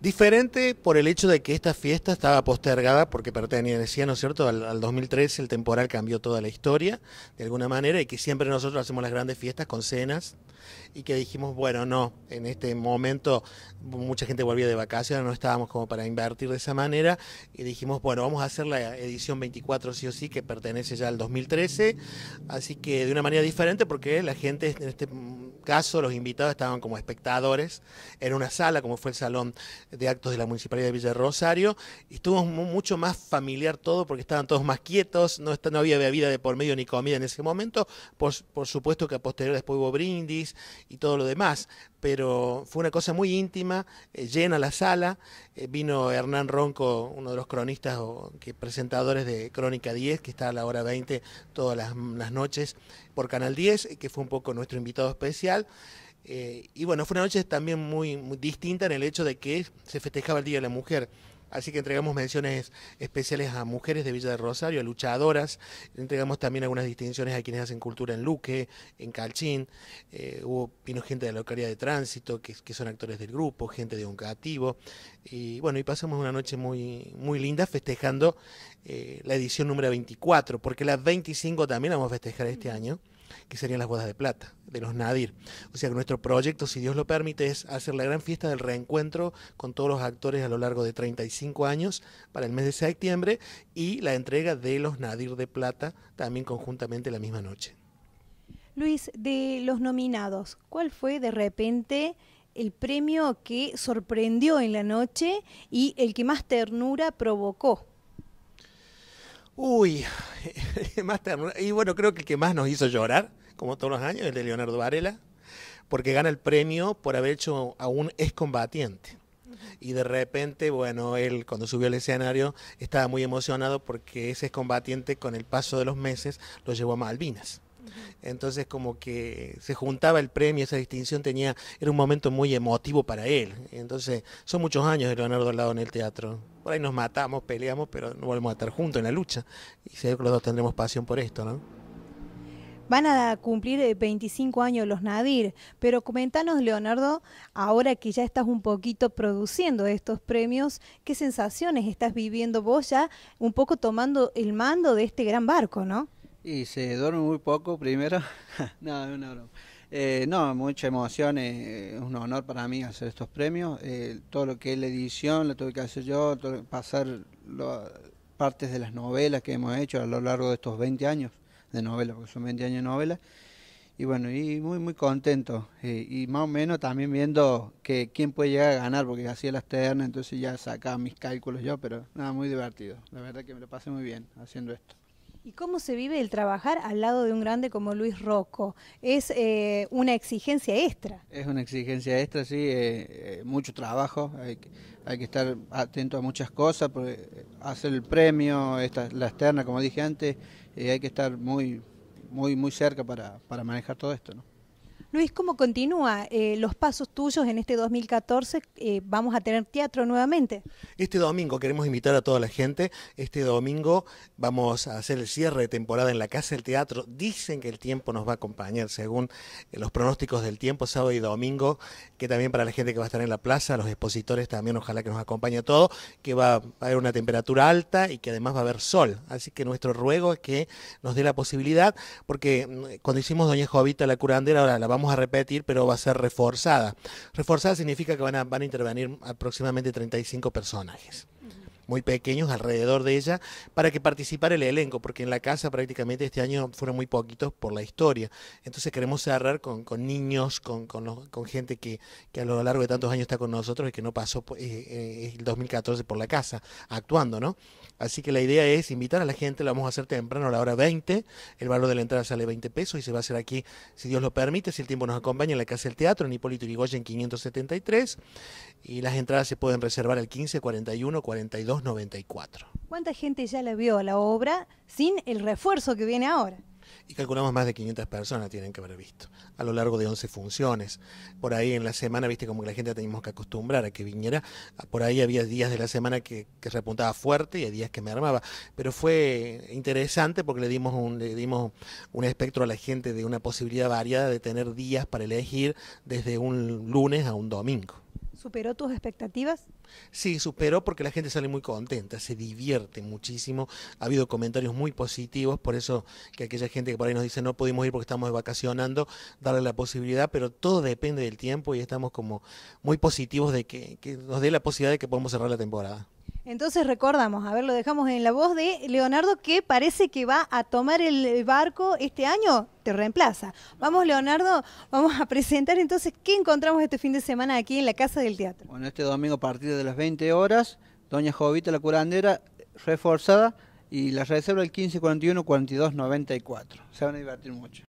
Diferente por el hecho de que esta fiesta estaba postergada porque pertenecía, ¿no es cierto?, al, al 2013, el temporal cambió toda la historia, de alguna manera, y que siempre nosotros hacemos las grandes fiestas con cenas y que dijimos, bueno, no, en este momento mucha gente volvía de vacaciones, no estábamos como para invertir de esa manera y dijimos, bueno, vamos a hacer la edición 24 sí o sí, que pertenece ya al 2013, así que de una manera diferente porque la gente en este caso los invitados estaban como espectadores en una sala como fue el salón de actos de la Municipalidad de Villa Rosario y estuvo mucho más familiar todo porque estaban todos más quietos, no, no había bebida de por medio ni comida en ese momento, por, por supuesto que a posterior después hubo brindis, y todo lo demás. Pero fue una cosa muy íntima, eh, llena la sala. Eh, vino Hernán Ronco, uno de los cronistas o presentadores de Crónica 10, que está a la hora 20 todas las, noches por Canal 10, eh, que fue un poco nuestro invitado especial. y bueno, fue una noche también muy, muy distinta en el hecho de que se festejaba el Día de la Mujer Así que entregamos menciones especiales a mujeres de Villa de Rosario, a luchadoras. Entregamos también algunas distinciones a quienes hacen cultura en Luque, en Calchín. Eh, hubo vino gente de la localidad de tránsito, que, son actores del grupo, gente de un cativo. Y bueno, y pasamos una noche muy, muy linda festejando eh, la edición número 24, porque la 25 también la vamos a festejar este año que serían las bodas de plata, de los Nadir. O sea que nuestro proyecto, si Dios lo permite, es hacer la gran fiesta del reencuentro con todos los actores a lo largo de 35 años para el mes de septiembre y la entrega de los Nadir de Plata también conjuntamente la misma noche. Luis, de los nominados, ¿cuál fue de repente el premio que sorprendió en la noche y el que más ternura provocó? Uy, Y bueno, creo que el que más nos hizo llorar, como todos los años, es el de Leonardo Varela, porque gana el premio por haber hecho a un combatiente Y de repente, bueno, él cuando subió al escenario estaba muy emocionado porque ese combatiente con el paso de los meses lo llevó a Malvinas. Entonces como que se juntaba el premio, esa distinción tenía, era un momento muy emotivo para él. Entonces son muchos años de Leonardo al lado en el teatro. Por ahí nos matamos, peleamos, pero no volvemos a estar juntos en la lucha. Y sé que los dos tendremos pasión por esto, ¿no? Van a cumplir 25 eh, años los Nadir, pero comentanos, Leonardo, ahora que ya estás un poquito produciendo estos premios, ¿qué sensaciones estás viviendo vos ya un poco tomando el mando de este gran barco, no? Y se duerme muy poco primero. no, eh, no, mucha emoción, es eh, un honor para mí hacer estos premios. Eh, todo lo que es la edición lo tuve que hacer yo, pasar partes de las novelas que hemos hecho a lo largo de estos 20 años de novela, porque son 20 años de novela. Y bueno, y muy, muy contento. y más o menos también viendo que quién puede llegar a ganar, porque hacía las ternas, entonces ya sacaba mis cálculos yo, pero nada, muy divertido. La verdad que me lo pasé muy bien haciendo esto. ¿Y cómo se vive el trabajar al lado de un grande como Luis Rocco? ¿Es eh, una exigencia extra? Es una exigencia extra, sí, eh, eh, mucho trabajo, hay que, estar atento a muchas cosas, porque hacer el premio, la externa, como dije antes, hay que estar muy, muy, muy cerca para, para manejar todo esto. ¿no? Luis, ¿cómo continúa eh, los pasos tuyos en este 2014? Eh, ¿Vamos a tener teatro nuevamente? Este domingo queremos invitar a toda la gente. Este domingo vamos a hacer el cierre de temporada en la Casa del Teatro. Dicen que el tiempo nos va a acompañar según eh, los pronósticos del tiempo, sábado y domingo, que también para la gente que va a estar en la plaza, los expositores también, ojalá que nos acompañe todo, que va a haber una temperatura alta y que además va a haber sol. Así que nuestro ruego es que nos dé la posibilidad, porque mm, cuando hicimos Doña Jovita la curandera, ahora la vamos a repetir, pero va a ser reforzada. Reforzada significa que van a, intervenir aproximadamente 35 personajes muy pequeños alrededor de ella para que participara el elenco, porque en la casa prácticamente este año fueron muy poquitos por la historia. Entonces queremos cerrar con, niños, con, gente que, a lo largo de tantos años está con nosotros y que no pasó pues, eh, eh, el 2014 por la casa actuando, ¿no? Así que la idea es invitar a la gente, lo vamos a hacer temprano a la hora 20, el valor de la entrada sale 20 pesos y se va a hacer aquí, si Dios lo permite, si el tiempo nos acompaña, en la Casa del Teatro, en Hipólito Yrigoyen 573, y las entradas se pueden reservar el 15, 41, 42, 94 ¿Cuánta gente ya la vio a la obra sin el refuerzo que viene ahora? y calculamos más de 500 personas tienen que haber visto a lo largo de 11 funciones. Por ahí en la semana, viste como que la gente teníamos que acostumbrar a que viniera, por ahí había días de la semana que, que repuntaba fuerte y días que me armaba, pero fue interesante porque le dimos, un, le dimos un espectro a la gente de una posibilidad variada de tener días para elegir desde un lunes a un domingo. ¿Superó tus expectativas? Sí, superó porque la gente sale muy contenta, se divierte muchísimo. Ha habido comentarios muy positivos, por eso que aquella gente que por ahí nos dice no pudimos ir porque estamos vacacionando, darle la posibilidad, pero todo depende del tiempo y estamos como muy positivos de que, que nos dé la posibilidad de que podamos cerrar la temporada. Entonces recordamos, a ver, lo dejamos en la voz de Leonardo que parece que va a tomar el barco este año, te reemplaza. Vamos Leonardo, vamos a presentar entonces qué encontramos este fin de semana aquí en la Casa del Teatro. Bueno, este domingo a partir de las 20 horas, Doña Jovita la curandera, reforzada, y la reserva el 1541-4294. Se van a divertir mucho.